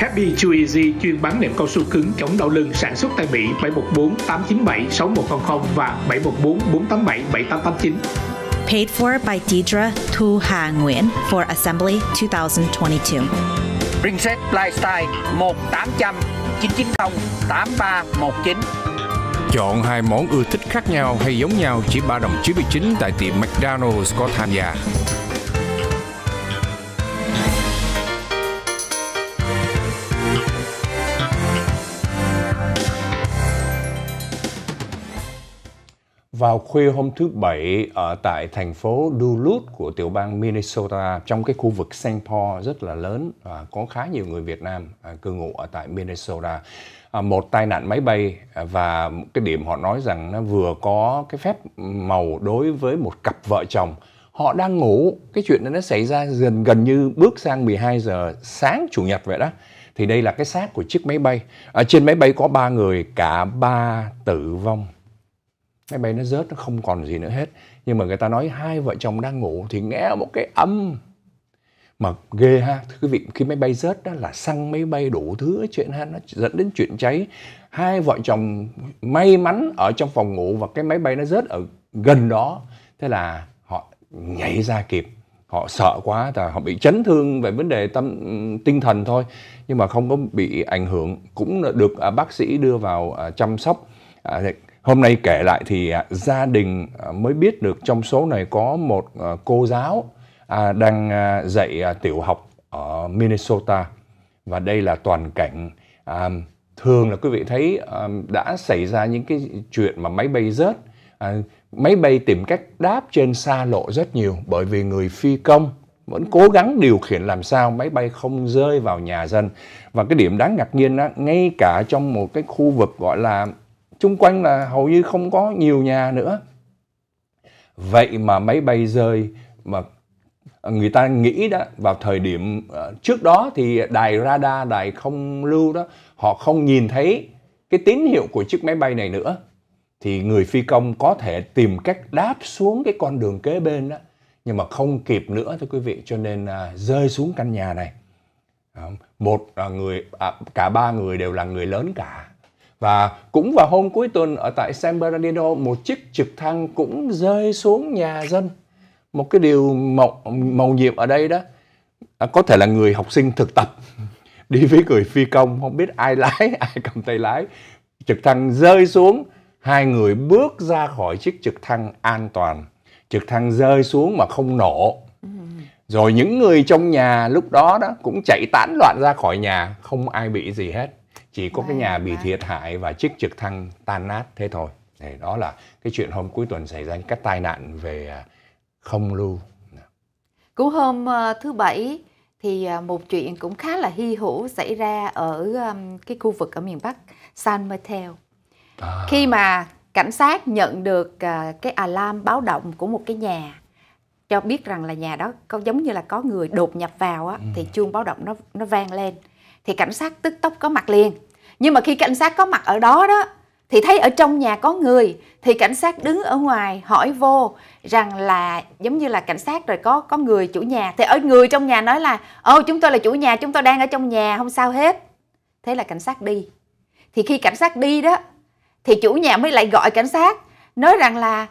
Happy Chew Easy chuyên bán nệm cao su cứng chống đau lưng sản xuất tại Mỹ 714 897 6100 và 714 487 7889. Paid for by Deidre Thu Hà Nguyễn for Assembly 2022. Princess Lifestyle 1800 990 8319 Chọn hai món ưa thích khác nhau hay giống nhau chỉ 3 đồng 99 tại tiệm McDonald's có tham gia. Vào khuya hôm thứ Bảy ở tại thành phố Duluth của tiểu bang Minnesota trong cái khu vực St. Paul rất là lớn, à, có khá nhiều người Việt Nam à, cư ngụ ở tại Minnesota. À, một tai nạn máy bay à, và cái điểm họ nói rằng nó vừa có cái phép màu đối với một cặp vợ chồng họ đang ngủ cái chuyện đó nó xảy ra gần gần như bước sang 12 giờ sáng chủ nhật vậy đó thì đây là cái xác của chiếc máy bay à, trên máy bay có ba người cả ba tử vong máy bay nó rớt nó không còn gì nữa hết nhưng mà người ta nói hai vợ chồng đang ngủ thì nghe một cái âm mà ghê ha thưa quý vị khi máy bay rớt đó là xăng máy bay đủ thứ chuyện ha nó dẫn đến chuyện cháy hai vợ chồng may mắn ở trong phòng ngủ và cái máy bay nó rớt ở gần đó thế là họ nhảy ra kịp họ sợ quá và họ bị chấn thương về vấn đề tâm tinh thần thôi nhưng mà không có bị ảnh hưởng cũng được à, bác sĩ đưa vào à, chăm sóc à, Hôm nay kể lại thì à, gia đình à, mới biết được trong số này có một à, cô giáo à, đang à, dạy à, tiểu học ở Minnesota và đây là toàn cảnh à, thường là quý vị thấy à, đã xảy ra những cái chuyện mà máy bay rớt à, máy bay tìm cách đáp trên xa lộ rất nhiều bởi vì người phi công vẫn cố gắng điều khiển làm sao máy bay không rơi vào nhà dân và cái điểm đáng ngạc nhiên đó ngay cả trong một cái khu vực gọi là chung quanh là hầu như không có nhiều nhà nữa vậy mà máy bay rơi mà người ta nghĩ đó vào thời điểm ờ, trước đó thì đài radar đài không lưu đó họ không nhìn thấy cái tín hiệu của chiếc máy bay này nữa thì người phi công có thể tìm cách đáp xuống cái con đường kế bên đó nhưng mà không kịp nữa thưa quý vị cho nên à, rơi xuống căn nhà này ờ, một người à, cả ba người đều là người lớn cả và cũng vào hôm cuối tuần ở tại San Bernardino, một chiếc trực thăng cũng rơi xuống nhà dân. Một cái điều mộng màu nhiệm ở đây đó, à, có thể là người học sinh thực tập, đi với người phi công, không biết ai lái, ai cầm tay lái. Trực thăng rơi xuống, hai người bước ra khỏi chiếc trực thăng an toàn. Trực thăng rơi xuống mà không nổ. Rồi những người trong nhà lúc đó đó cũng chạy tán loạn ra khỏi nhà, không ai bị gì hết chỉ có cái vâng, nhà bị vâng. thiệt hại và chiếc trực thăng tan nát thế thôi Đấy, đó là cái chuyện hôm cuối tuần xảy ra những cái tai nạn về à, không lưu cú hôm ờ, thứ bảy thì à, một chuyện cũng khá là hy hữu xảy ra ở cái khu vực ở miền Bắc San Mateo. À. Khi mà cảnh sát nhận được à, cái alarm báo động của một cái nhà cho biết rằng là nhà đó có giống như là có người đột nhập vào á ừ. thì chuông báo động nó nó vang lên thì cảnh sát tức tốc có mặt liền. Nhưng mà khi cảnh sát có mặt ở đó đó thì thấy ở trong nhà có người thì cảnh sát đứng ở ngoài hỏi vô rằng là giống như là cảnh sát rồi có có người chủ nhà thì ở người trong nhà nói là ô chúng tôi là chủ nhà chúng tôi đang ở trong nhà không sao hết thế là cảnh sát đi thì khi cảnh sát đi đó thì chủ nhà mới lại gọi cảnh sát nói rằng là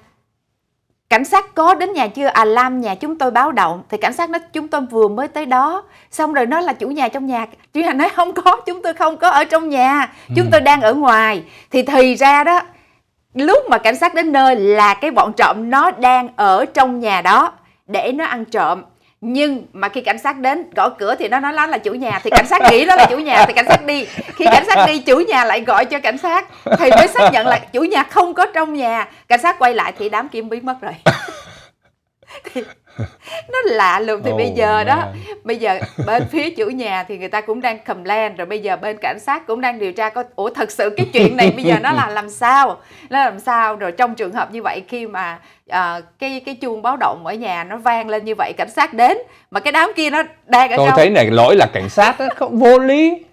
cảnh sát có đến nhà chưa à lam nhà chúng tôi báo động thì cảnh sát nói chúng tôi vừa mới tới đó xong rồi nói là chủ nhà trong nhà chị hà nói không có chúng tôi không có ở trong nhà ừ. chúng ừ. tôi đang ở ngoài thì thì ra đó lúc mà cảnh sát đến nơi là cái bọn trộm nó đang ở trong nhà đó để nó ăn trộm nhưng mà khi cảnh sát đến gõ cửa thì nó nói là chủ nhà thì cảnh sát nghĩ đó là chủ nhà thì cảnh sát đi khi cảnh sát đi chủ nhà lại gọi cho cảnh sát thì mới xác nhận là chủ nhà không có trong nhà cảnh sát quay lại thì đám kim biến mất rồi nó lạ lùng thì oh, bây giờ man. đó bây giờ bên phía chủ nhà thì người ta cũng đang cầm complain rồi bây giờ bên cảnh sát cũng đang điều tra có ủa thật sự cái chuyện này bây giờ nó là làm sao nó làm sao rồi trong trường hợp như vậy khi mà uh, cái cái chuông báo động ở nhà nó vang lên như vậy cảnh sát đến mà cái đám kia nó đang ở tôi trong... thấy này lỗi là cảnh sát đó, không vô lý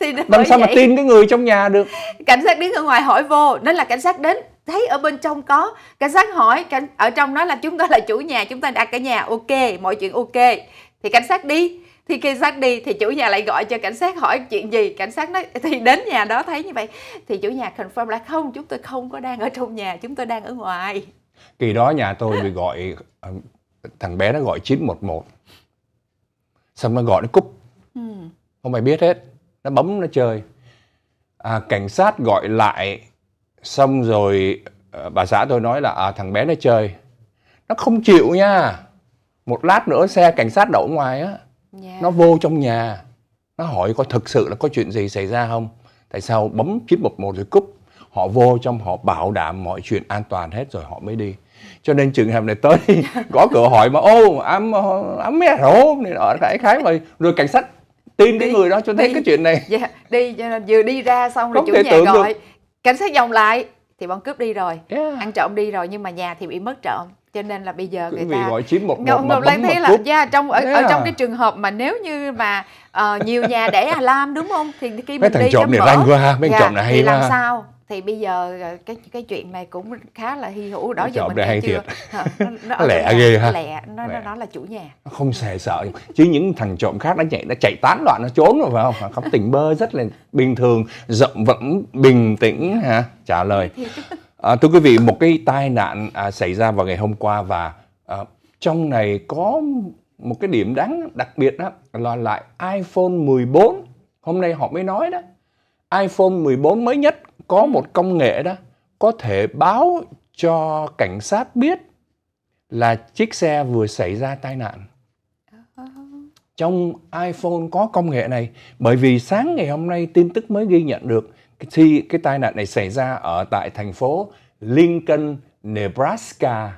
thì làm sao vậy? mà tin cái người trong nhà được cảnh sát đứng ở ngoài hỏi vô nên là cảnh sát đến thấy ở bên trong có cảnh sát hỏi cảnh ở trong nói là chúng ta là chủ nhà chúng ta đặt cả nhà ok mọi chuyện ok thì cảnh sát đi thì khi sát đi thì chủ nhà lại gọi cho cảnh sát hỏi chuyện gì cảnh sát nói thì đến nhà đó thấy như vậy thì chủ nhà confirm là không chúng tôi không có đang ở trong nhà chúng tôi đang ở ngoài kỳ đó nhà tôi bị gọi ờ, thằng bé nó gọi 911 xong nó gọi nó cúp ừ. không ai biết hết nó bấm nó chơi à, cảnh sát gọi lại xong rồi ờ, bà xã tôi nói là à, thằng bé nó chơi nó không chịu nha một lát nữa xe cảnh sát đậu ngoài á yeah. Dạ. nó vô trong nhà nó hỏi có thực sự là có chuyện gì xảy ra không tại sao bấm chín một một rồi cúp họ vô trong họ bảo đảm mọi chuyện an toàn hết rồi họ mới đi cho nên trường hợp này tới gõ cửa hỏi mà ô ấm ấm mẹ rổ nên ở đại khái mà rồi cảnh sát tin cái người đó cho thấy cái chuyện này yeah, dạ, đi vừa đi ra xong rồi chủ nhà gọi được cảnh sát vòng lại thì bọn cướp đi rồi yeah. ăn trộm đi rồi nhưng mà nhà thì bị mất trộm cho nên là bây giờ người vì ta gọi chiếm một một, một lan thấy là yeah, trong ở, yeah. ở trong cái trường hợp mà nếu như mà uh, nhiều nhà để alarm đúng không thì khi mấy mình đi trộm này ranh quá ha mấy yeah, dạ, trộm này hay thì làm sao thì bây giờ ờ, cái cái chuyện này cũng khá là hy hữu đó giờ mình hay chưa nó, nó, lẹ ghê ha lẹ nó, lẹ. nó nó là chủ nhà nó không hề sợ chứ những thằng trộm khác nó chạy nó chạy tán loạn nó trốn rồi phải không không tỉnh bơ rất là bình thường rộng vẫn bình tĩnh hả trả lời à, thưa quý vị một cái tai nạn à, xảy ra vào ngày hôm qua và à, trong này có một cái điểm đáng đặc biệt đó là lại iPhone 14 hôm nay họ mới nói đó iPhone 14 mới nhất có một công nghệ đó có thể báo cho cảnh sát biết là chiếc xe vừa xảy ra tai nạn uh-huh. trong iPhone có công nghệ này bởi vì sáng ngày hôm nay tin tức mới ghi nhận được khi cái tai nạn này xảy ra ở tại thành phố Lincoln, Nebraska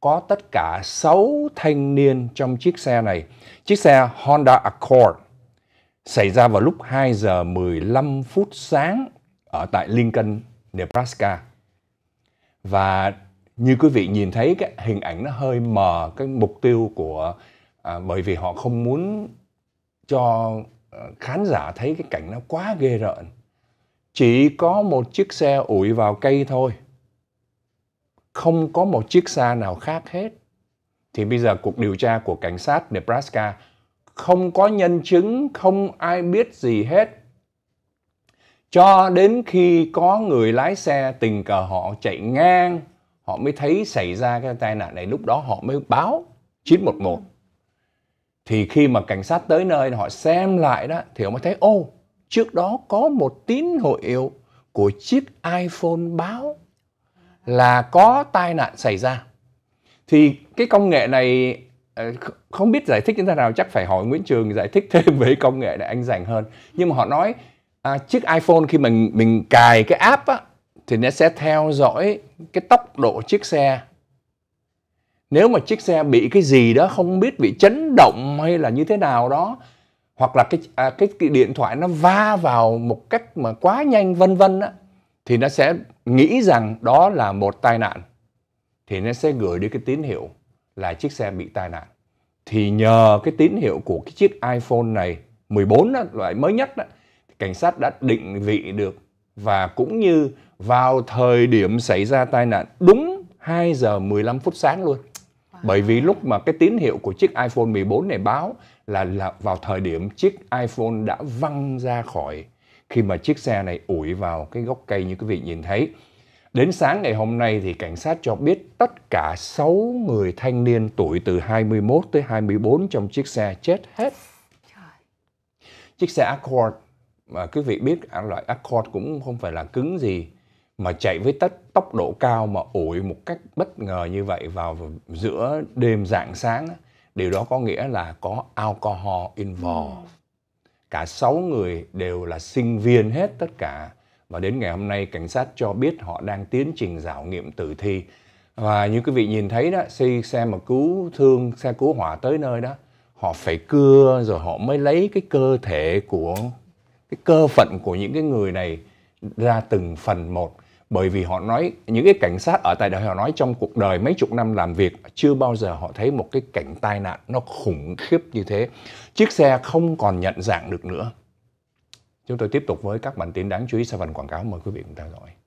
có tất cả 6 thanh niên trong chiếc xe này. Chiếc xe Honda Accord xảy ra vào lúc 2 giờ 15 phút sáng ở tại Lincoln, Nebraska. Và như quý vị nhìn thấy cái hình ảnh nó hơi mờ cái mục tiêu của à, bởi vì họ không muốn cho ờ, khán giả thấy cái cảnh nó quá ghê rợn. Chỉ có một chiếc xe ủi vào cây thôi. Không có một chiếc xe nào khác hết. Thì bây giờ cuộc điều tra của cảnh sát Nebraska không có nhân chứng, không ai biết gì hết cho đến khi có người lái xe tình cờ họ chạy ngang, họ mới thấy xảy ra cái tai nạn này, lúc đó họ mới báo 911. Thì khi mà cảnh sát tới nơi họ xem lại đó, thì họ mới thấy, ô, trước đó có một tín hiệu yếu của chiếc iPhone báo là có tai nạn xảy ra. Thì cái công nghệ này ờ, không biết giải thích như thế nào chắc phải hỏi Nguyễn Trường giải thích thêm về công nghệ để anh rành hơn nhưng mà họ nói à, chiếc iPhone khi mình mình cài cái app á, thì nó sẽ theo dõi cái tốc độ chiếc xe nếu mà chiếc xe bị cái gì đó không biết bị chấn động hay là như thế nào đó hoặc là cái à, cái, điện thoại nó va vào một cách mà quá nhanh vân vân á thì nó sẽ nghĩ rằng đó là một tai nạn thì nó sẽ gửi đi cái tín hiệu là chiếc xe bị tai nạn thì nhờ cái tín hiệu của cái chiếc iPhone này 14 đó, loại mới nhất đó, cảnh sát đã định vị được và cũng như vào thời điểm xảy ra tai nạn đúng 2 giờ 15 phút sáng luôn. Bởi vì lúc mà cái tín hiệu của chiếc iPhone 14 này báo là, là vào thời điểm chiếc iPhone đã văng ra khỏi khi mà chiếc xe này ủi vào cái gốc cây như quý vị nhìn thấy. Đến sáng ngày hôm nay thì cảnh sát cho biết tất cả 6 người thanh niên tuổi từ 21 tới 24 trong chiếc xe chết hết. Chiếc xe Accord mà quý vị biết loại Accord cũng không phải là cứng gì mà chạy với tất tốc độ cao mà ủi một cách bất ngờ như vậy vào giữa đêm dạng sáng điều đó có nghĩa là có alcohol involved ừ. cả sáu người đều là sinh viên hết tất cả và đến ngày hôm nay cảnh sát cho biết họ đang tiến trình rảo nghiệm tử thi và như quý vị nhìn thấy đó xe xe mà cứu thương xe cứu hỏa tới nơi đó họ phải cưa rồi họ mới lấy cái cơ thể của cái cơ phận của những cái người này ra từng phần một bởi vì họ nói những cái cảnh sát ở tại đây họ nói trong cuộc đời mấy chục năm làm việc chưa bao giờ họ thấy một cái cảnh tai nạn nó khủng khiếp như thế chiếc xe không còn nhận dạng được nữa chúng tôi tiếp tục với các bản tin đáng chú ý sau phần quảng cáo mời quý vị cùng theo dõi